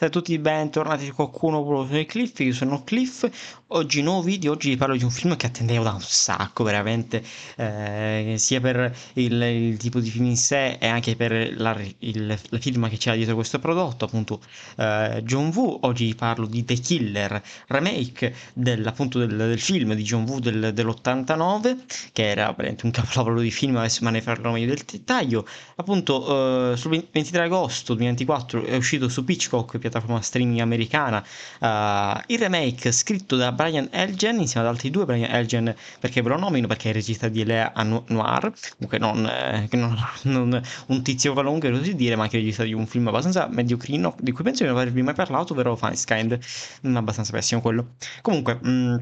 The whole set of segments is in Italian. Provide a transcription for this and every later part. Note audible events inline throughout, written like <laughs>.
Ciao a tutti, bentornati su qualcuno proprio Cliff, io sono Cliff, oggi nuovo video, oggi vi parlo di un film che attendevo da un sacco veramente, eh, sia per il, il, tipo di film in sé e anche per la, il, la firma che c'era dietro questo prodotto, appunto eh, John Woo, oggi vi parlo di The Killer, remake del, appunto del, del film di John Woo del, dell'89, che era veramente un capolavoro di film, adesso me ne farò meglio del dettaglio, appunto eh, sul 23 agosto 2024 è uscito su Pitchcock, piattaforma streaming americana. Uh, il remake scritto da Brian Elgen insieme ad altri due, Brian Elgen perché ve lo nomino, perché è regista di Lea Noir, comunque non, eh, non, <laughs> non, un tizio qualunque così dire, ma anche regista di un film abbastanza mediocrino, di cui penso di non avervi mai parlato, ovvero Fanskind, mm, abbastanza pessimo quello. Comunque... Mh, mm,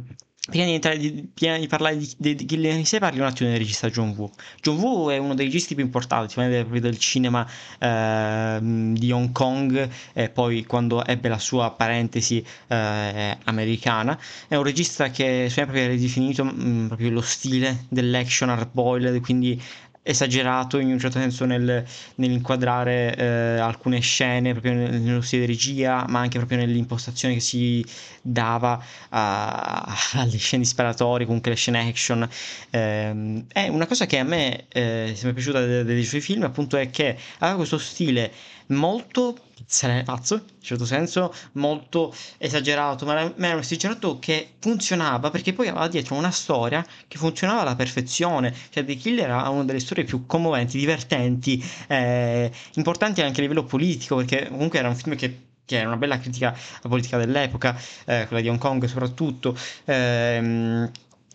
prima di, entrare, di, prima di parlare di, di, di Killian Risey parli un attimo del regista John Woo John Woo è uno dei registi più importanti proprio del cinema eh, di Hong Kong e poi quando ebbe la sua parentesi eh, americana è un regista che sempre viene definito mh, mm, proprio lo stile dell'action hard boiled quindi esagerato in un certo senso nel, nell'inquadrare eh, alcune scene proprio nello stile di regia, ma anche proprio nell'impostazione che si dava a, alle scene disparatorie, comunque le scene action. Eh, è una cosa che a me eh, è sempre piaciuta dei, dei suoi film, appunto, è che aveva questo stile molto se ne pazzo, in certo senso, molto esagerato, ma era, ma era un esagerato che funzionava perché poi aveva dietro una storia che funzionava alla perfezione, cioè The Killer era una delle storie più commoventi, divertenti, eh, importanti anche a livello politico, perché comunque era un film che che era una bella critica alla politica dell'epoca, eh, quella di Hong Kong soprattutto. Ehm,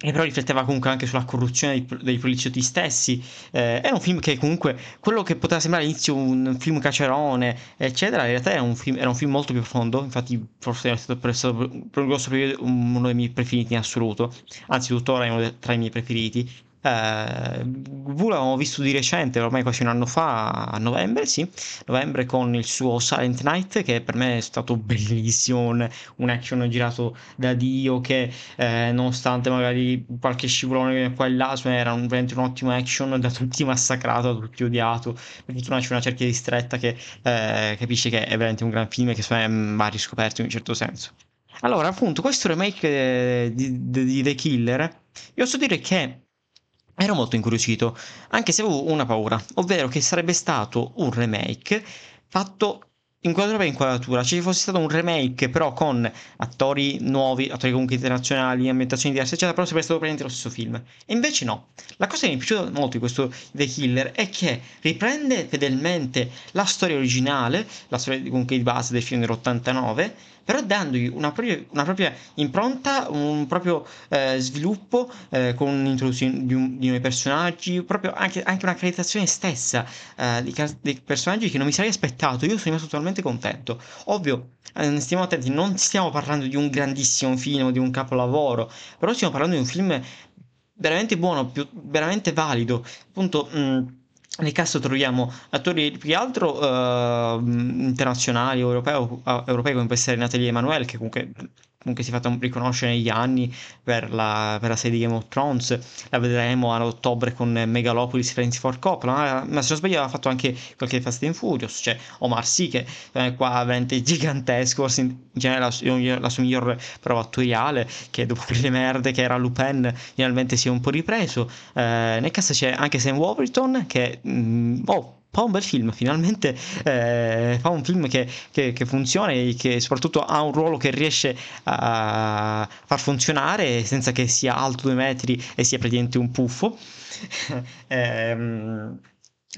e però rifletteva comunque anche sulla corruzione dei, poliziotti stessi. Eh, era un film che comunque, quello che poteva sembrare all'inizio un film cacerone, eccetera, in realtà era un film, era un film molto più profondo, infatti forse è stato, per, stato per un grosso periodo uno dei miei preferiti in assoluto, anzi tuttora è uno tra i miei preferiti. Eh, Vu l'avevamo visto di recente, ormai quasi un anno fa, a novembre, sì, novembre con il suo Silent Night, che per me è stato bellissimo, un, un action girato da Dio che eh, nonostante magari qualche scivolone qua e là, era un, veramente un ottimo action da tutti massacrato, da tutti odiato, per fortuna c'è una cerchia di stretta che eh, capisce che è veramente un gran film e che me, mm, va riscoperto in un certo senso. Allora, appunto, questo remake eh, di, di, di The Killer, io so dire che Ero molto incuriosito, anche se avevo una paura, ovvero che sarebbe stato un remake fatto inquadratura per inquadratura, ci fosse stato un remake però con attori nuovi, attori comunque internazionali, ambientazioni diverse, eccetera, però sarebbe stato praticamente lo stesso film. E invece no. La cosa che mi è piaciuta molto di questo The Killer è che riprende fedelmente la storia originale, la storia comunque di base del film dell'89, però dandogli una, pro- una propria impronta, un proprio eh, sviluppo eh, con l'introduzione di, un, di, nuovi personaggi, proprio anche, anche una creazione stessa eh, di, di, personaggi che non mi sarei aspettato. Io sono rimasto totalmente contento. Ovvio, eh, stiamo attenti, non stiamo parlando di un grandissimo film, di un capolavoro, però stiamo parlando di un film veramente buono, più, veramente valido. Appunto. Mh, mm, nel cast troviamo attori più che altro uh, internazionali, europei, uh, europei come può essere Natalie Emanuele, che comunque comunque si è fatto riconoscere negli anni per la, per la, serie di Game of Thrones. La vedremo ad ottobre con Megalopolis Friends for Coppola. Ma, se non sbaglio, aveva fatto anche qualche Fast and Furious, cioè Omar Sy, che è eh, qua veramente gigantesco. Forse in genere la, la sua miglior prova attoriale, che dopo quelle merde che era Lupin, finalmente si è un po' ripreso. Eh, nel cast c'è anche Sam Wolverton, che mh, mm, oh, fa un bel film, finalmente eh, fa un film che, che, che, funziona e che soprattutto ha un ruolo che riesce a far funzionare senza che sia alto due metri e sia praticamente un puffo. <laughs> ehm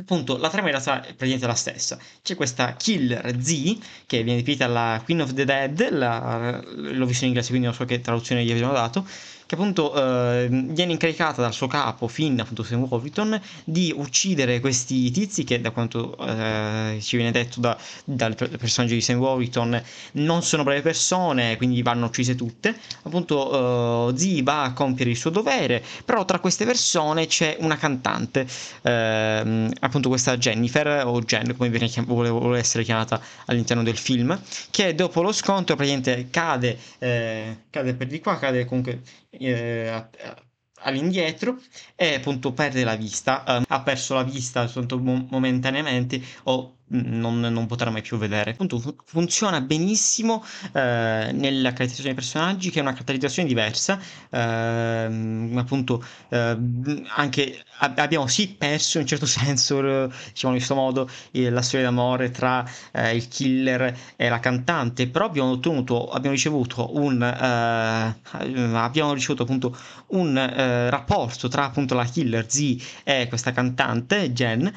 appunto la trama in realtà è praticamente la stessa c'è questa Killer Z che viene dipinta la Queen of the Dead la, l'ho visto in inglese quindi non so che traduzione gli abbiamo dato che appunto eh, viene incaricata dal suo capo Finn appunto Sam Wolverton di uccidere questi tizi che da quanto eh, ci viene detto da, dal personaggio di Sam Wolverton non sono brave persone quindi vanno uccise tutte appunto eh, Z va a compiere il suo dovere però tra queste persone c'è una cantante eh, appunto questa Jennifer o Jen come viene chiam- vuole, essere chiamata all'interno del film che dopo lo scontro praticamente cade, eh, cade per di qua cade comunque eh, a, a, all'indietro e appunto perde la vista, um, ha perso la vista soltanto momentaneamente o non, non potrà mai più vedere. Appunto, fun- funziona benissimo eh, nella caratterizzazione dei personaggi, che è una caratterizzazione diversa. Eh, appunto, eh, anche ab- abbiamo sì perso in un certo <laughs> senso, eh, diciamo in questo modo, la storia d'amore tra eh, il killer e la cantante, però abbiamo ottenuto, abbiamo ricevuto un, eh, abbiamo ricevuto appunto un rapporto tra appunto la killer Z e questa cantante Jen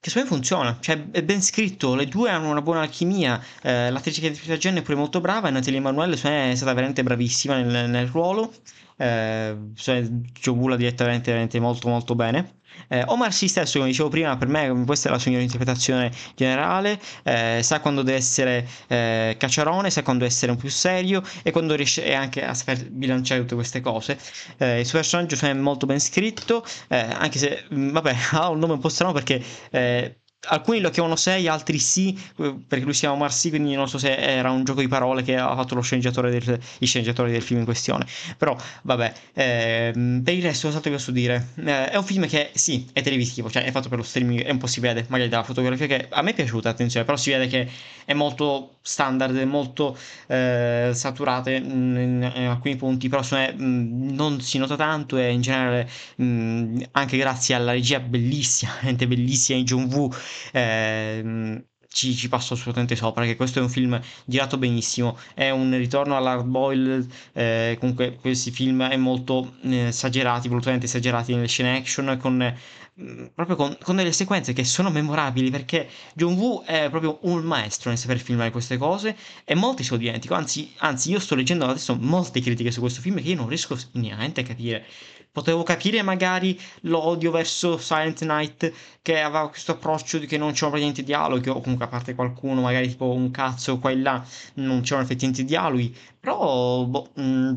che secondo me funziona, cioè è ben scritto, le due hanno una buona alchimia, eh, l'attrice che interpreta Jen è pure molto brava e Natalie Emanuele è stata veramente bravissima nel, nel ruolo eh, cioè, Giovula direttamente, veramente molto molto bene. Eh, Omar si stesso, come dicevo prima, per me questa è la sua interpretazione generale, eh, sa quando deve essere eh, cacciarone, sa quando deve essere un più serio e quando riesce anche a saper bilanciare tutte queste cose. Eh, il suo personaggio è molto ben scritto, eh, anche se, mm, vabbè, <laughs> ha un nome un po' strano perché eh, alcuni lo chiamano 6, altri sì, eh, perché lui si chiama Marcy, quindi non so se era un gioco di parole che ha fatto lo sceneggiatore del, sceneggiatori del film in questione. Però, vabbè, eh, per il resto, cosa ti posso dire? Eh, è un film che, sì, è televisivo, cioè è fatto per lo streaming, è un po' si vede, magari dalla fotografia che a me è piaciuta, attenzione, però si vede che è molto standard, molto eh, saturate in, in, alcuni punti, però è, mh, mm, non si nota tanto e in generale, mh, mm, anche grazie alla regia bellissima, <laughs> veramente bellissima di John Woo, eh, ci, ci, passo assolutamente sopra, che questo è un film girato benissimo, è un ritorno all'hard boil, eh, comunque questi film è molto eh, esagerati, volutamente esagerati nelle scene action, con Mm, proprio con, con, delle sequenze che sono memorabili perché John Woo è proprio un maestro nel saper filmare queste cose e molti sono identico anzi, anzi, io sto leggendo adesso molte critiche su questo film che io non riesco niente a capire. Potevo capire magari l'odio verso Silent Night che aveva questo approccio di che non c'erano praticamente dialoghi o comunque a parte qualcuno magari tipo un cazzo qua e là non c'erano effettivamente dialoghi, però boh, mh, mm,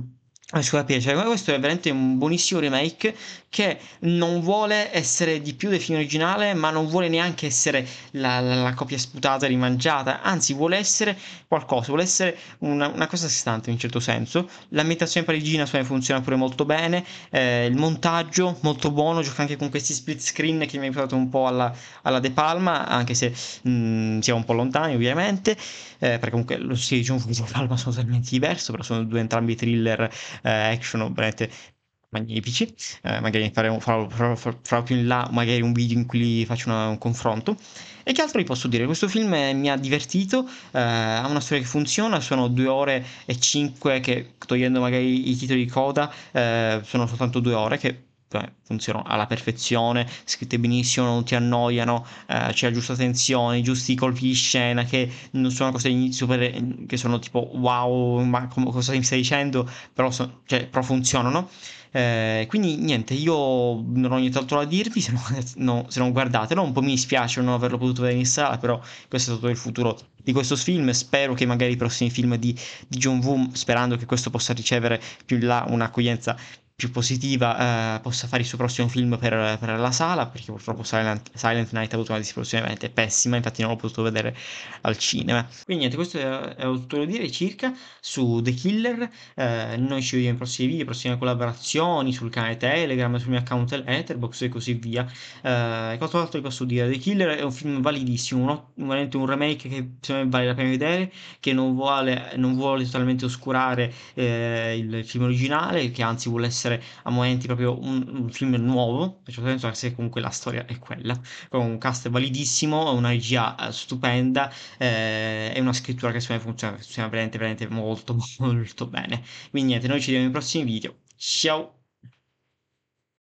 a ah, sua piacere, cioè, ma questo è veramente un buonissimo remake che non vuole essere di più del film originale, ma non vuole neanche essere la, la, la copia sputata, rimangiata, anzi vuole essere qualcosa, vuole essere una, una cosa assistante in un certo senso. L'ambientazione parigina sua funziona pure molto bene, eh, il montaggio molto buono, gioca anche con questi split screen che mi ha portato un po' alla, alla, De Palma, anche se mh, mm, siamo un po' lontani ovviamente, eh, perché comunque lo si dice un po' di Palma sono totalmente diverso, però sono due entrambi thriller eh, action veramente magnifici, eh, magari faremo, farò, farò, farò, più in là magari un video in cui faccio una, un confronto. E che altro vi posso dire? Questo film è, eh, mi ha divertito, eh, ha una storia che funziona, sono due ore e cinque che togliendo magari i titoli di coda eh, sono soltanto due ore che cioè, funzionano alla perfezione, scritte benissimo, non ti annoiano, eh, c'è la giusta tensione, i giusti colpi di scena che non sono cose super che sono tipo wow, ma com- cosa mi stai dicendo? Però, so- cioè, però funzionano. Eh, quindi niente, io non ho nient'altro da dirvi se non, <laughs> no, se non guardatelo. Un po' mi dispiace non averlo potuto vedere in sala, però questo è stato il futuro di questo film. Spero che magari i prossimi film di, di John Woo, sperando che questo possa ricevere più in là un'accoglienza più positiva eh, possa fare il suo prossimo film per, per la sala, perché purtroppo Silent, Silent, Night ha avuto una distribuzione veramente pessima, infatti non l'ho potuto vedere al cinema. Quindi niente, questo è, è tutto da dire circa su The Killer, eh, noi ci vediamo nei prossimi video, prossime collaborazioni sul canale Telegram, sul mio account Etherbox e così via. Eh, altro vi posso dire? The Killer è un film validissimo, un, veramente un remake che secondo me vale la pena vedere, che non vuole, non vuole totalmente oscurare eh, il film originale, che anzi vuole essere essere a momenti proprio un, un film nuovo, per certo senso, se comunque la storia è quella, con un cast validissimo, una regia eh, stupenda eh, e una scrittura che secondo me funziona, funziona veramente, veramente molto, <laughs> molto bene. Quindi niente, noi ci vediamo nei prossimi video. Ciao!